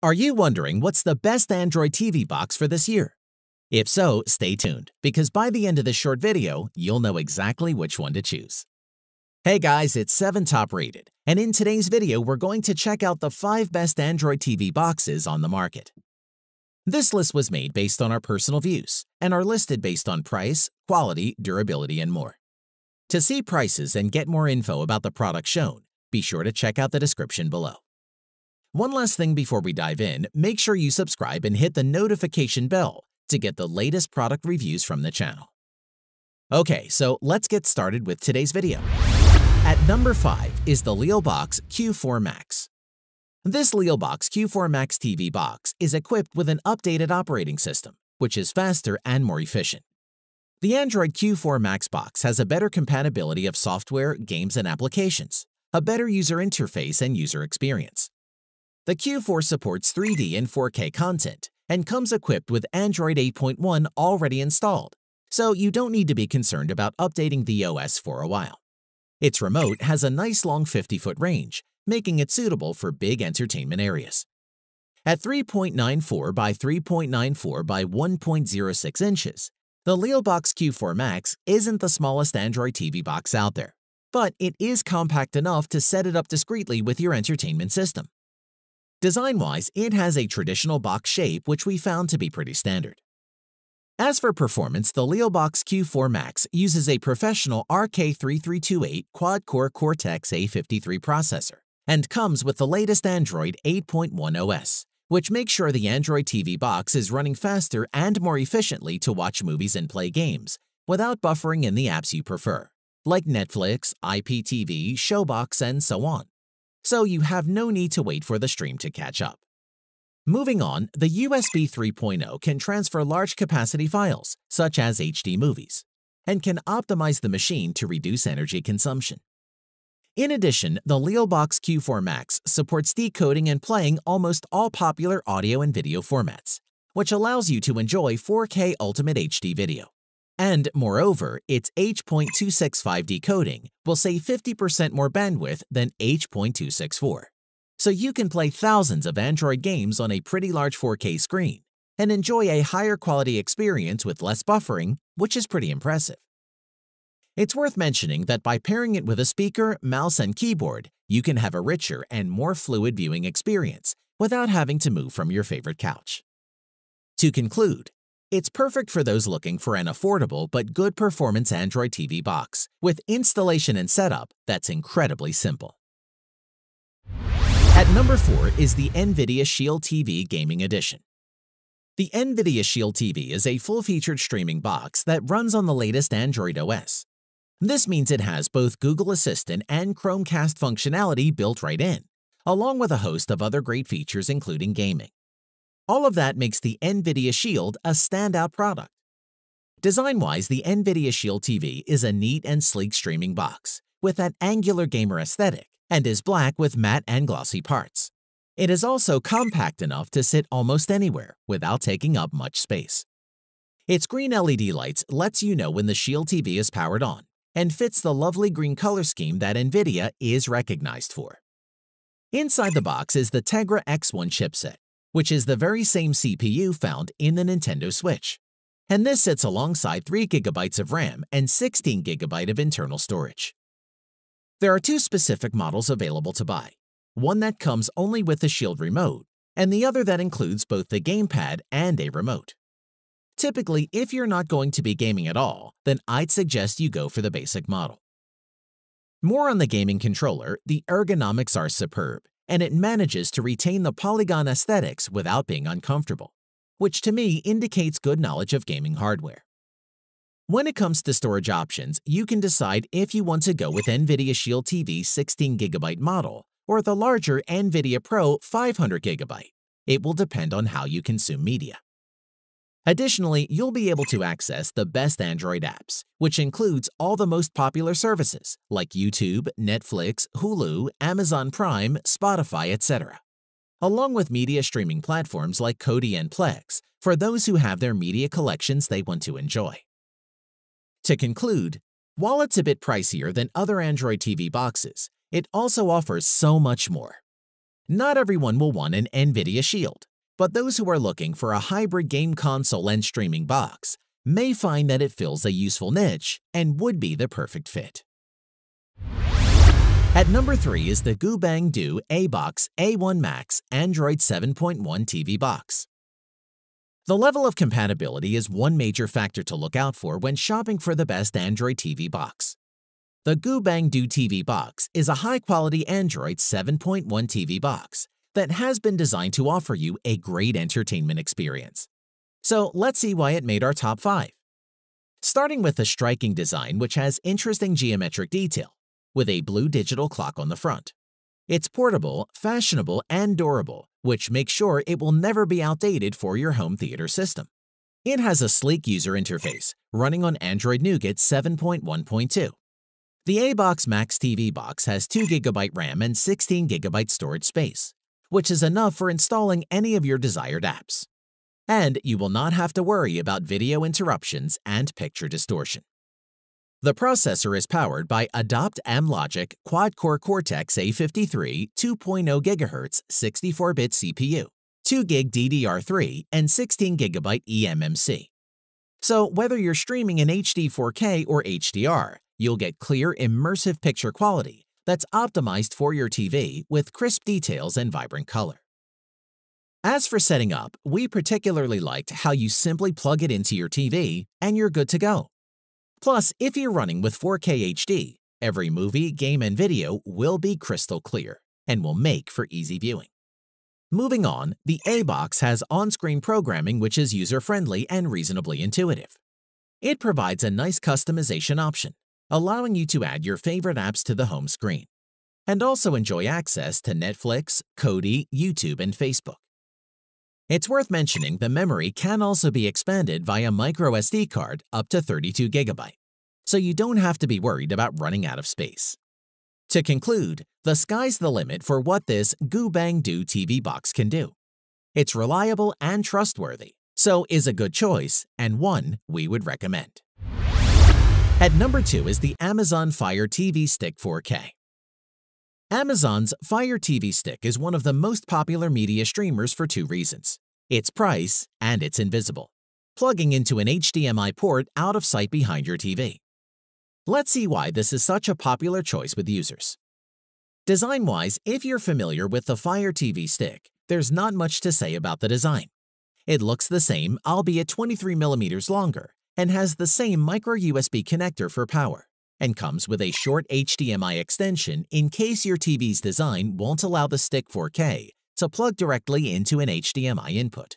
Are you wondering what's the best Android TV box for this year? If so, stay tuned, because by the end of this short video, you'll know exactly which one to choose. Hey guys, it's 7 Top Rated, and in today's video, we're going to check out the 5 best Android TV boxes on the market. This list was made based on our personal views, and are listed based on price, quality, durability, and more. To see prices and get more info about the product shown, be sure to check out the description below. One last thing before we dive in, make sure you subscribe and hit the notification bell to get the latest product reviews from the channel. Okay, so let's get started with today's video. At number 5 is the LeoBox Q4 Max. This LeoBox Q4 Max TV box is equipped with an updated operating system, which is faster and more efficient. The Android Q4 Max box has a better compatibility of software, games, and applications, a better user interface and user experience, the Q4 supports 3D and 4K content and comes equipped with Android 8.1 already installed, so you don't need to be concerned about updating the OS for a while. Its remote has a nice long 50-foot range, making it suitable for big entertainment areas. At 3.94 by 3.94 by 1.06 inches, the LeoBox Q4 Max isn't the smallest Android TV box out there, but it is compact enough to set it up discreetly with your entertainment system. Design-wise, it has a traditional box shape which we found to be pretty standard. As for performance, the Leobox Q4 Max uses a professional RK3328 quad-core Cortex-A53 processor and comes with the latest Android 8.1 OS, which makes sure the Android TV box is running faster and more efficiently to watch movies and play games without buffering in the apps you prefer, like Netflix, IPTV, Showbox, and so on so you have no need to wait for the stream to catch up. Moving on, the USB 3.0 can transfer large capacity files, such as HD movies, and can optimize the machine to reduce energy consumption. In addition, the LeoBox Q4 Max supports decoding and playing almost all popular audio and video formats, which allows you to enjoy 4K Ultimate HD video. And moreover, its H.265 decoding will save 50% more bandwidth than H.264. So you can play thousands of Android games on a pretty large 4K screen and enjoy a higher quality experience with less buffering, which is pretty impressive. It's worth mentioning that by pairing it with a speaker, mouse, and keyboard, you can have a richer and more fluid viewing experience without having to move from your favorite couch. To conclude, it's perfect for those looking for an affordable but good performance Android TV box, with installation and setup that's incredibly simple. At number 4 is the NVIDIA Shield TV Gaming Edition. The NVIDIA Shield TV is a full-featured streaming box that runs on the latest Android OS. This means it has both Google Assistant and Chromecast functionality built right in, along with a host of other great features including gaming. All of that makes the NVIDIA Shield a standout product. Design-wise, the NVIDIA Shield TV is a neat and sleek streaming box with an angular gamer aesthetic and is black with matte and glossy parts. It is also compact enough to sit almost anywhere without taking up much space. Its green LED lights lets you know when the Shield TV is powered on and fits the lovely green color scheme that NVIDIA is recognized for. Inside the box is the Tegra X1 chipset, which is the very same CPU found in the Nintendo Switch. And this sits alongside 3GB of RAM and 16GB of internal storage. There are two specific models available to buy, one that comes only with the Shield remote, and the other that includes both the gamepad and a remote. Typically, if you're not going to be gaming at all, then I'd suggest you go for the basic model. More on the gaming controller, the ergonomics are superb, and it manages to retain the polygon aesthetics without being uncomfortable, which to me indicates good knowledge of gaming hardware. When it comes to storage options, you can decide if you want to go with NVIDIA Shield TV 16GB model or the larger NVIDIA Pro 500GB. It will depend on how you consume media. Additionally, you'll be able to access the best Android apps, which includes all the most popular services like YouTube, Netflix, Hulu, Amazon Prime, Spotify, etc. Along with media streaming platforms like Kodi and Plex for those who have their media collections they want to enjoy. To conclude, while it's a bit pricier than other Android TV boxes, it also offers so much more. Not everyone will want an NVIDIA Shield, but those who are looking for a hybrid game console and streaming box may find that it fills a useful niche and would be the perfect fit. At number 3 is the Gubang Do A-Box A1 Max Android 7.1 TV box. The level of compatibility is one major factor to look out for when shopping for the best Android TV box. The Gubang Do TV box is a high-quality Android 7.1 TV box that has been designed to offer you a great entertainment experience. So let's see why it made our top 5. Starting with a striking design which has interesting geometric detail, with a blue digital clock on the front. It's portable, fashionable, and durable, which makes sure it will never be outdated for your home theater system. It has a sleek user interface, running on Android Nougat 7.1.2. The A-Box Max TV box has 2GB RAM and 16GB storage space which is enough for installing any of your desired apps. And you will not have to worry about video interruptions and picture distortion. The processor is powered by Adopt oh M Logic quad-core Cortex-A53 2.0 GHz 64-bit CPU, 2GB DDR3, and 16GB eMMC. So whether you're streaming in HD 4K or HDR, you'll get clear, immersive picture quality that's optimized for your TV with crisp details and vibrant color. As for setting up, we particularly liked how you simply plug it into your TV and you're good to go. Plus, if you're running with 4K HD, every movie, game, and video will be crystal clear and will make for easy viewing. Moving on, the A-Box has on-screen programming which is user-friendly and reasonably intuitive. It provides a nice customization option, allowing you to add your favorite apps to the home screen, and also enjoy access to Netflix, Kodi, YouTube, and Facebook. It's worth mentioning the memory can also be expanded via microSD card up to 32GB, so you don't have to be worried about running out of space. To conclude, the sky's the limit for what this Goo Bang Do TV box can do. It's reliable and trustworthy, so is a good choice and one we would recommend. At number 2 is the Amazon Fire TV Stick 4K. Amazon's Fire TV Stick is one of the most popular media streamers for two reasons, its price and it's invisible, plugging into an HDMI port out of sight behind your TV. Let's see why this is such a popular choice with users. Design-wise, if you're familiar with the Fire TV Stick, there's not much to say about the design. It looks the same, albeit 23mm longer, and has the same micro USB connector for power and comes with a short HDMI extension in case your TV's design won't allow the Stick 4K to plug directly into an HDMI input.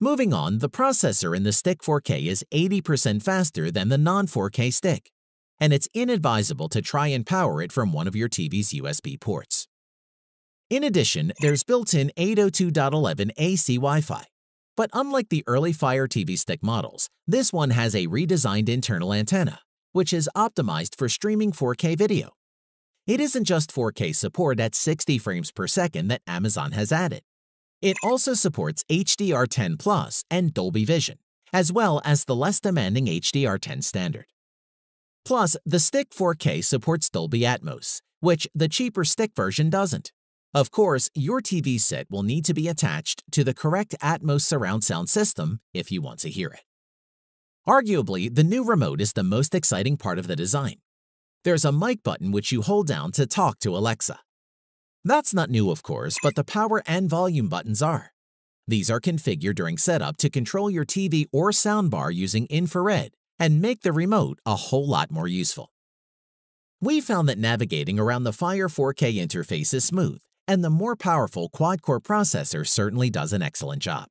Moving on, the processor in the Stick 4K is 80% faster than the non-4K Stick, and it's inadvisable to try and power it from one of your TV's USB ports. In addition, there's built-in 802.11ac Wi-Fi, but unlike the early Fire TV Stick models, this one has a redesigned internal antenna, which is optimized for streaming 4K video. It isn't just 4K support at 60 frames per second that Amazon has added. It also supports HDR10 Plus and Dolby Vision, as well as the less demanding HDR10 standard. Plus, the Stick 4K supports Dolby Atmos, which the cheaper Stick version doesn't. Of course, your TV set will need to be attached to the correct Atmos surround sound system if you want to hear it. Arguably, the new remote is the most exciting part of the design. There's a mic button which you hold down to talk to Alexa. That's not new, of course, but the power and volume buttons are. These are configured during setup to control your TV or soundbar using infrared and make the remote a whole lot more useful. We found that navigating around the Fire 4K interface is smooth, and the more powerful quad-core processor certainly does an excellent job.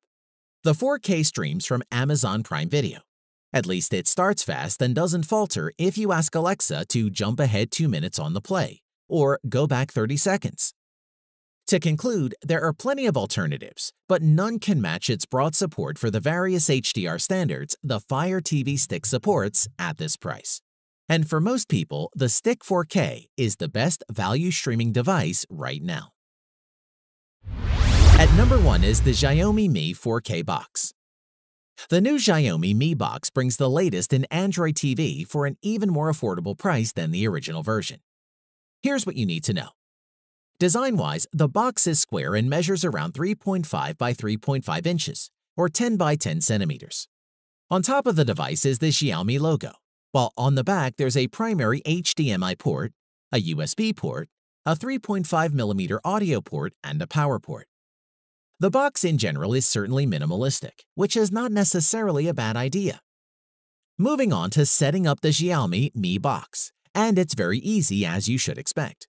The 4K streams from Amazon Prime Video. At least it starts fast and doesn't falter if you ask Alexa to jump ahead 2 minutes on the play, or go back 30 seconds. To conclude, there are plenty of alternatives, but none can match its broad support for the various HDR standards the Fire TV Stick supports at this price. And for most people, the Stick 4K is the best value streaming device right now. At number 1 is the Xiaomi Mi 4K box. The new Xiaomi Mi box brings the latest in Android TV for an even more affordable price than the original version. Here's what you need to know. Design-wise, the box is square and measures around 3.5 by 3.5 inches, or 10 by 10 centimeters. On top of the device is the Xiaomi logo, while on the back there's a primary HDMI port, a USB port, a 3.5mm audio port, and a power port. The box in general is certainly minimalistic, which is not necessarily a bad idea. Moving on to setting up the Xiaomi Mi box, and it's very easy as you should expect.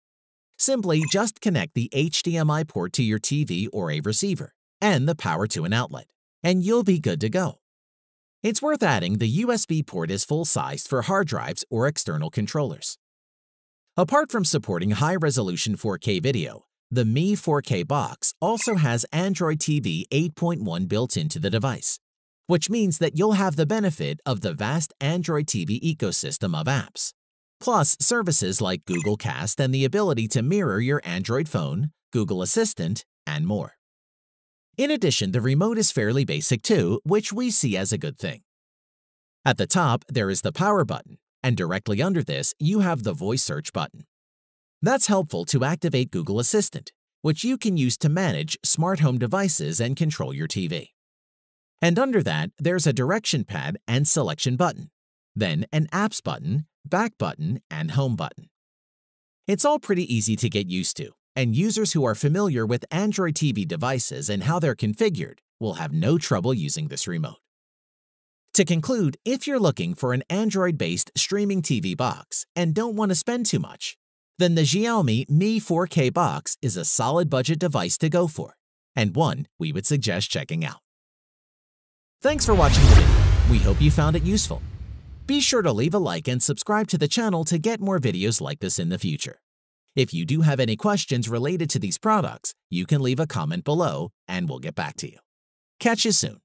Simply just connect the HDMI port to your TV or a receiver, and the power to an outlet, and you'll be good to go. It's worth adding the USB port is full-sized for hard drives or external controllers. Apart from supporting high-resolution 4K video, the Mi 4K box also has Android TV 8.1 built into the device, which means that you'll have the benefit of the vast Android TV ecosystem of apps, plus services like Google Cast and the ability to mirror your Android phone, Google Assistant, and more. In addition, the remote is fairly basic too, which we see as a good thing. At the top, there is the power button, and directly under this, you have the voice search button. That's helpful to activate Google Assistant, which you can use to manage smart home devices and control your TV. And under that, there's a direction pad and selection button, then an apps button, back button, and home button. It's all pretty easy to get used to, and users who are familiar with Android TV devices and how they're configured will have no trouble using this remote. To conclude, if you're looking for an Android-based streaming TV box and don't want to spend too much, then the Xiaomi Mi 4K box is a solid budget device to go for, and one we would suggest checking out. Thanks for watching the video. We hope you found it useful. Be sure to leave a like and subscribe to the channel to get more videos like this in the future. If you do have any questions related to these products, you can leave a comment below and we'll get back to you. Catch you soon.